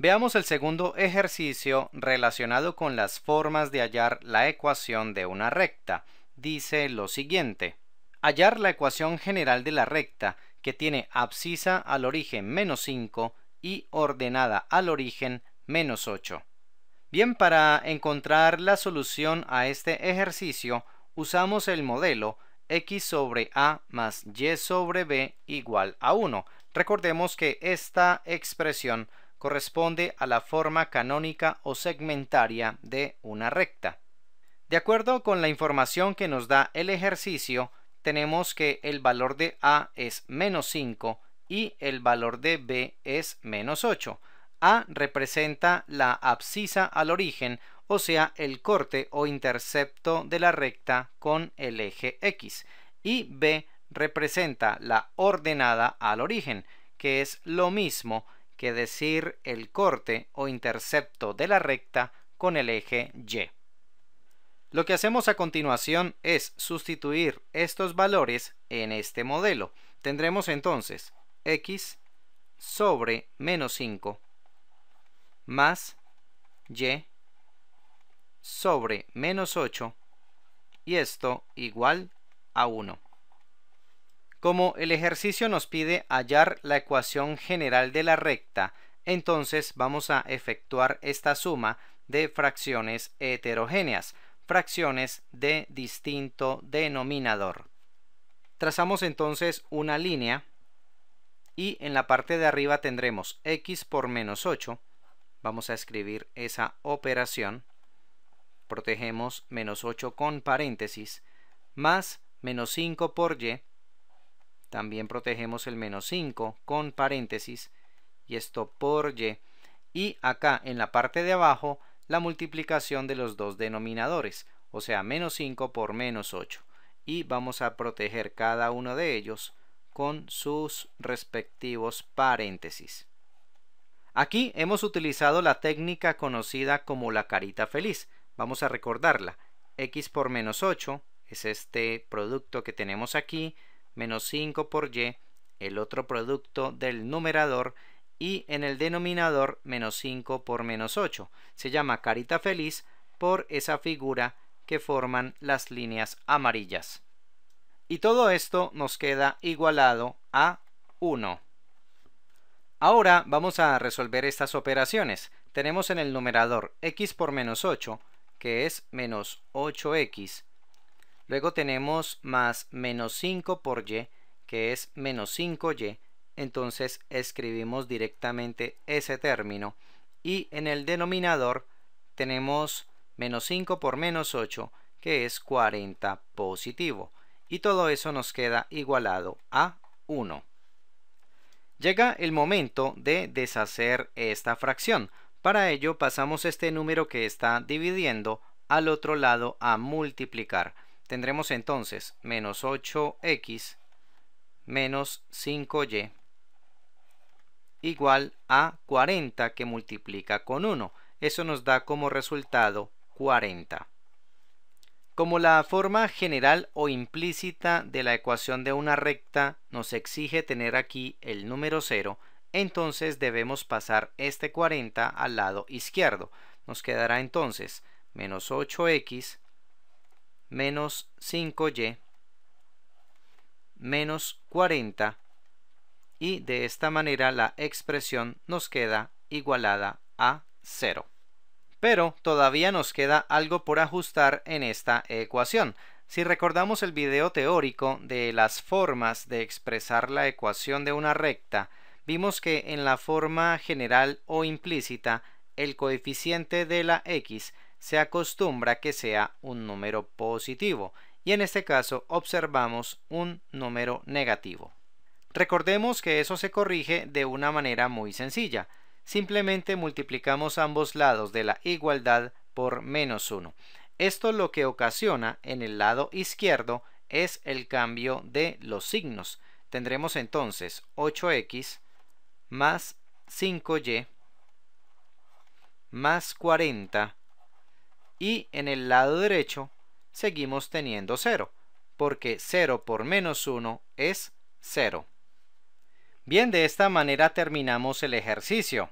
Veamos el segundo ejercicio relacionado con las formas de hallar la ecuación de una recta. Dice lo siguiente. Hallar la ecuación general de la recta que tiene abscisa al origen menos 5 y ordenada al origen menos 8. Bien, para encontrar la solución a este ejercicio usamos el modelo x sobre a más y sobre b igual a 1. Recordemos que esta expresión corresponde a la forma canónica o segmentaria de una recta. De acuerdo con la información que nos da el ejercicio, tenemos que el valor de A es menos 5 y el valor de B es menos 8. A representa la abscisa al origen, o sea, el corte o intercepto de la recta con el eje X, y B representa la ordenada al origen, que es lo mismo que decir el corte o intercepto de la recta con el eje Y. Lo que hacemos a continuación es sustituir estos valores en este modelo. Tendremos entonces x sobre menos 5 más y sobre menos 8 y esto igual a 1. Como el ejercicio nos pide hallar la ecuación general de la recta, entonces vamos a efectuar esta suma de fracciones heterogéneas, fracciones de distinto denominador. Trazamos entonces una línea y en la parte de arriba tendremos x por menos 8. Vamos a escribir esa operación. Protegemos menos 8 con paréntesis más menos 5 por y también protegemos el menos 5 con paréntesis y esto por y. Y acá en la parte de abajo la multiplicación de los dos denominadores, o sea, menos 5 por menos 8. Y vamos a proteger cada uno de ellos con sus respectivos paréntesis. Aquí hemos utilizado la técnica conocida como la carita feliz. Vamos a recordarla. x por menos 8 es este producto que tenemos aquí menos 5 por y, el otro producto del numerador y en el denominador menos 5 por menos 8. Se llama carita feliz por esa figura que forman las líneas amarillas. Y todo esto nos queda igualado a 1. Ahora vamos a resolver estas operaciones. Tenemos en el numerador x por menos 8, que es menos 8x, Luego tenemos más menos 5 por y, que es menos 5y. Entonces escribimos directamente ese término. Y en el denominador tenemos menos 5 por menos 8, que es 40 positivo. Y todo eso nos queda igualado a 1. Llega el momento de deshacer esta fracción. Para ello pasamos este número que está dividiendo al otro lado a multiplicar. Tendremos entonces menos 8x menos 5y igual a 40 que multiplica con 1. Eso nos da como resultado 40. Como la forma general o implícita de la ecuación de una recta nos exige tener aquí el número 0, entonces debemos pasar este 40 al lado izquierdo. Nos quedará entonces menos 8x menos 5y menos 40 y de esta manera la expresión nos queda igualada a 0. Pero todavía nos queda algo por ajustar en esta ecuación. Si recordamos el video teórico de las formas de expresar la ecuación de una recta, vimos que en la forma general o implícita, el coeficiente de la x se acostumbra que sea un número positivo y en este caso observamos un número negativo. Recordemos que eso se corrige de una manera muy sencilla. Simplemente multiplicamos ambos lados de la igualdad por menos 1. Esto lo que ocasiona en el lado izquierdo es el cambio de los signos. Tendremos entonces 8x más 5y más 40 y en el lado derecho seguimos teniendo 0, porque 0 por menos 1 es 0. Bien, de esta manera terminamos el ejercicio.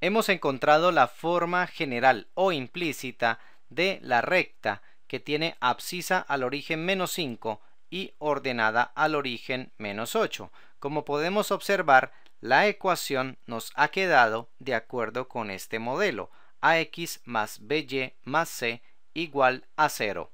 Hemos encontrado la forma general o implícita de la recta que tiene abscisa al origen menos 5 y ordenada al origen menos 8. Como podemos observar, la ecuación nos ha quedado de acuerdo con este modelo ax más by más c igual a 0.